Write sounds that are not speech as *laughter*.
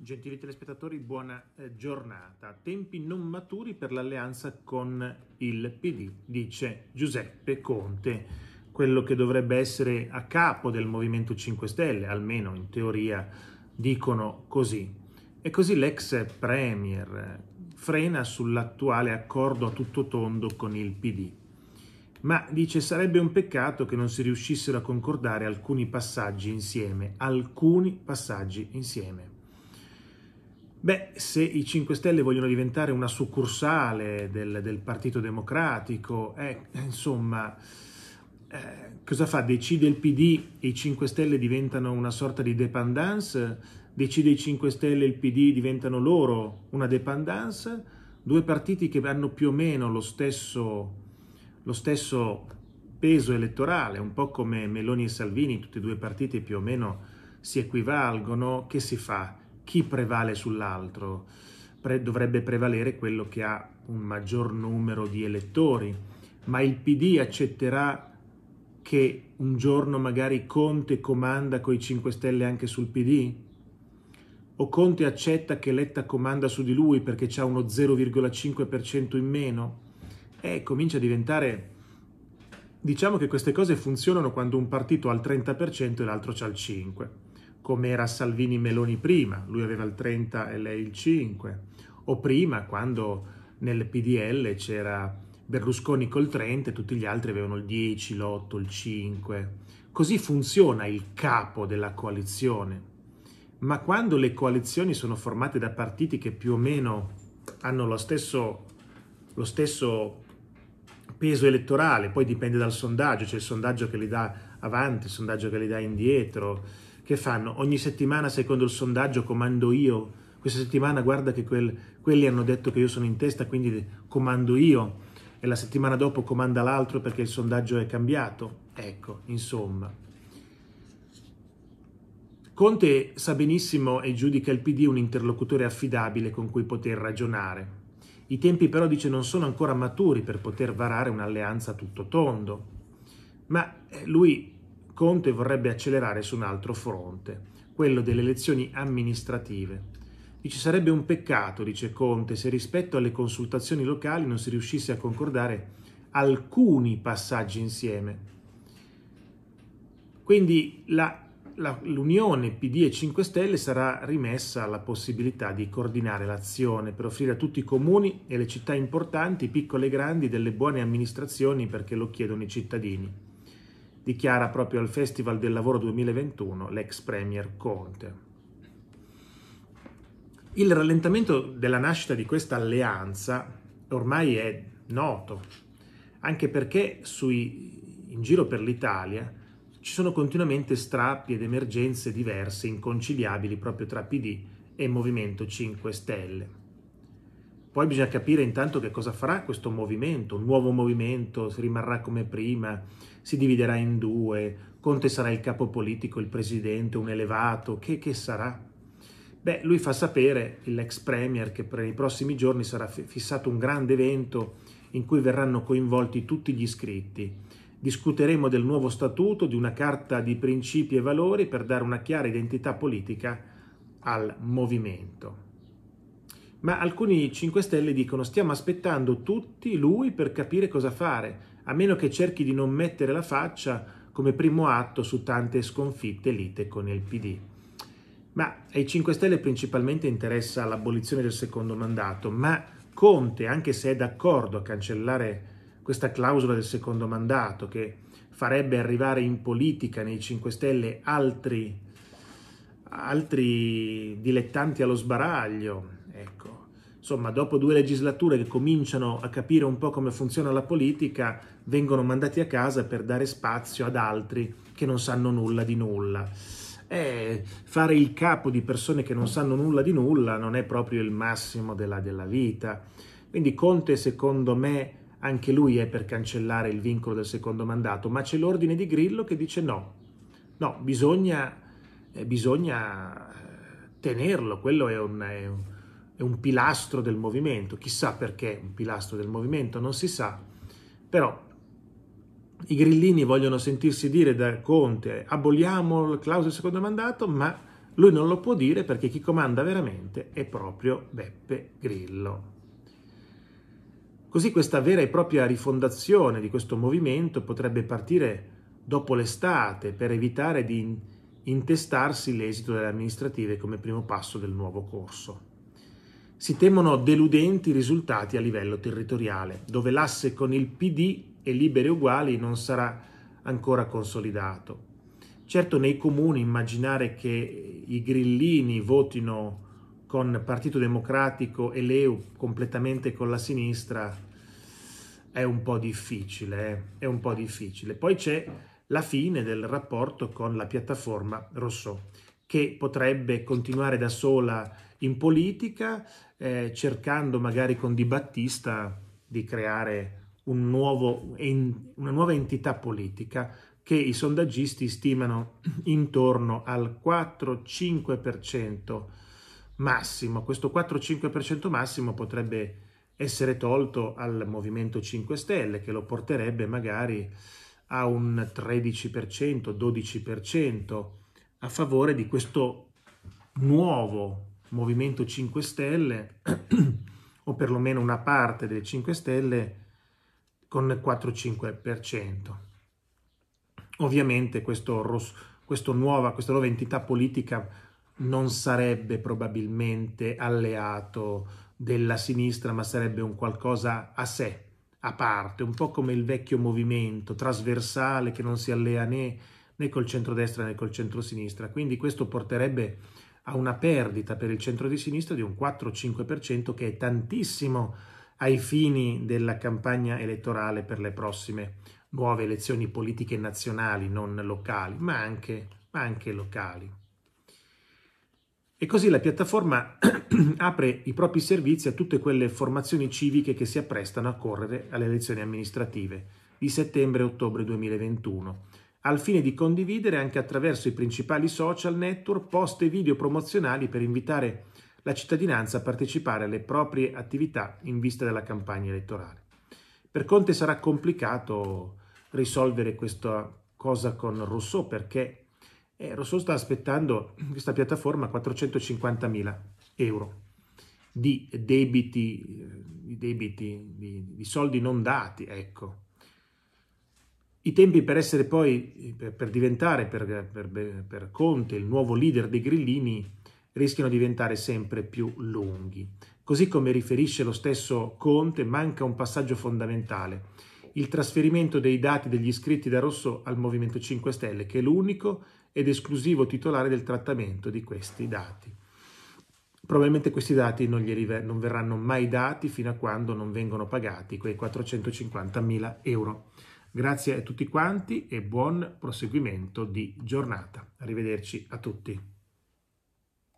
Gentili telespettatori, buona eh, giornata. Tempi non maturi per l'alleanza con il PD, dice Giuseppe Conte, quello che dovrebbe essere a capo del Movimento 5 Stelle, almeno in teoria dicono così. E così l'ex Premier frena sull'attuale accordo a tutto tondo con il PD. Ma dice sarebbe un peccato che non si riuscissero a concordare alcuni passaggi insieme, alcuni passaggi insieme. Beh, se i 5 Stelle vogliono diventare una succursale del, del Partito Democratico, eh, insomma, eh, cosa fa? Decide il PD e i 5 Stelle diventano una sorta di dependance? Decide i 5 Stelle e il PD diventano loro una dependance? Due partiti che hanno più o meno lo stesso, lo stesso peso elettorale, un po' come Meloni e Salvini, tutti e due i partiti più o meno si equivalgono, che si fa? chi prevale sull'altro? Pre- dovrebbe prevalere quello che ha un maggior numero di elettori, ma il PD accetterà che un giorno magari Conte comanda con i 5 Stelle anche sul PD? O Conte accetta che Letta comanda su di lui perché c'ha uno 0,5% in meno? E eh, comincia a diventare... Diciamo che queste cose funzionano quando un partito ha il 30% e l'altro c'ha il 5% come era Salvini Meloni prima, lui aveva il 30 e lei il 5, o prima quando nel PDL c'era Berlusconi col 30 e tutti gli altri avevano il 10, l'8, il 5. Così funziona il capo della coalizione. Ma quando le coalizioni sono formate da partiti che più o meno hanno lo stesso, lo stesso peso elettorale, poi dipende dal sondaggio, c'è cioè il sondaggio che li dà avanti, il sondaggio che li dà indietro, che fanno ogni settimana secondo il sondaggio comando io, questa settimana guarda che quel, quelli hanno detto che io sono in testa, quindi comando io, e la settimana dopo comanda l'altro perché il sondaggio è cambiato. Ecco, insomma. Conte sa benissimo e giudica il PD un interlocutore affidabile con cui poter ragionare. I tempi però, dice, non sono ancora maturi per poter varare un'alleanza tutto tondo. Ma eh, lui Conte vorrebbe accelerare su un altro fronte, quello delle elezioni amministrative. Dice sarebbe un peccato, dice Conte, se rispetto alle consultazioni locali non si riuscisse a concordare alcuni passaggi insieme. Quindi la l'unione PD e 5 Stelle sarà rimessa alla possibilità di coordinare l'azione per offrire a tutti i comuni e le città importanti, piccole e grandi, delle buone amministrazioni perché lo chiedono i cittadini dichiara proprio al Festival del Lavoro 2021 l'ex Premier Conte. Il rallentamento della nascita di questa alleanza ormai è noto, anche perché sui, in giro per l'Italia ci sono continuamente strappi ed emergenze diverse, inconciliabili proprio tra PD e Movimento 5 Stelle. Poi bisogna capire intanto che cosa farà questo movimento, un nuovo movimento, se rimarrà come prima, si dividerà in due, Conte sarà il capo politico, il presidente, un elevato, che, che sarà? Beh, lui fa sapere, l'ex premier, che nei prossimi giorni sarà fissato un grande evento in cui verranno coinvolti tutti gli iscritti. Discuteremo del nuovo statuto, di una carta di principi e valori per dare una chiara identità politica al movimento ma alcuni 5 Stelle dicono stiamo aspettando tutti lui per capire cosa fare, a meno che cerchi di non mettere la faccia come primo atto su tante sconfitte lite con il PD. Ma ai 5 Stelle principalmente interessa l'abolizione del secondo mandato, ma Conte, anche se è d'accordo a cancellare questa clausola del secondo mandato che farebbe arrivare in politica nei 5 Stelle altri, altri dilettanti allo sbaraglio, ecco, insomma, dopo due legislature che cominciano a capire un po' come funziona la politica, vengono mandati a casa per dare spazio ad altri che non sanno nulla di nulla. E fare il capo di persone che non sanno nulla di nulla non è proprio il massimo della, della vita. Quindi Conte, secondo me, anche lui è per cancellare il vincolo del secondo mandato, ma c'è l'ordine di Grillo che dice no, no, bisogna, eh, bisogna eh, tenerlo, quello è un, è un è un pilastro del movimento, chissà perché un pilastro del movimento, non si sa, però i grillini vogliono sentirsi dire da Conte aboliamo il clausola del secondo mandato, ma lui non lo può dire perché chi comanda veramente è proprio Beppe Grillo. Così questa vera e propria rifondazione di questo movimento potrebbe partire dopo l'estate per evitare di intestarsi l'esito delle amministrative come primo passo del nuovo corso si temono deludenti risultati a livello territoriale, dove l'asse con il PD e liberi uguali non sarà ancora consolidato. Certo nei comuni immaginare che i grillini votino con Partito Democratico e l'EU completamente con la sinistra è un po' difficile, eh? è un po' difficile. Poi c'è la fine del rapporto con la piattaforma Rousseau che potrebbe continuare da sola in politica, eh, cercando magari con Di Battista di creare un nuovo, una nuova entità politica che i sondaggisti stimano intorno al 4-5% massimo. Questo 4-5% massimo potrebbe essere tolto al Movimento 5 Stelle, che lo porterebbe magari a un 13%, 12%, a favore di questo nuovo Movimento 5 Stelle, *clears throat* o perlomeno una parte delle 5 Stelle, con il 4-5%. Ovviamente questo ros- questo nuova, questa nuova entità politica non sarebbe probabilmente alleato della sinistra, ma sarebbe un qualcosa a sé, a parte, un po' come il vecchio movimento trasversale che non si allea né né col centrodestra né col centrosinistra, quindi questo porterebbe a una perdita per il centro di sinistra di un 4-5% che è tantissimo ai fini della campagna elettorale per le prossime nuove elezioni politiche nazionali, non locali, ma anche, ma anche locali. E così la piattaforma *clears throat* apre i propri servizi a tutte quelle formazioni civiche che si apprestano a correre alle elezioni amministrative di settembre-ottobre 2021 al fine di condividere anche attraverso i principali social network post e video promozionali per invitare la cittadinanza a partecipare alle proprie attività in vista della campagna elettorale. Per Conte sarà complicato risolvere questa cosa con Rousseau perché eh, Rousseau sta aspettando questa piattaforma 450.000 euro di debiti, eh, di, debiti, di, di soldi non dati, ecco, i tempi per essere poi, per, diventare per, per, per Conte il nuovo leader dei grillini rischiano di diventare sempre più lunghi. Così come riferisce lo stesso Conte, manca un passaggio fondamentale, il trasferimento dei dati degli iscritti da Rosso al Movimento 5 Stelle, che è l'unico ed esclusivo titolare del trattamento di questi dati. Probabilmente questi dati non, ver non verranno mai dati fino a quando non vengono pagati quei 450.000 euro. Grazie a tutti quanti e buon proseguimento di giornata. Arrivederci a tutti.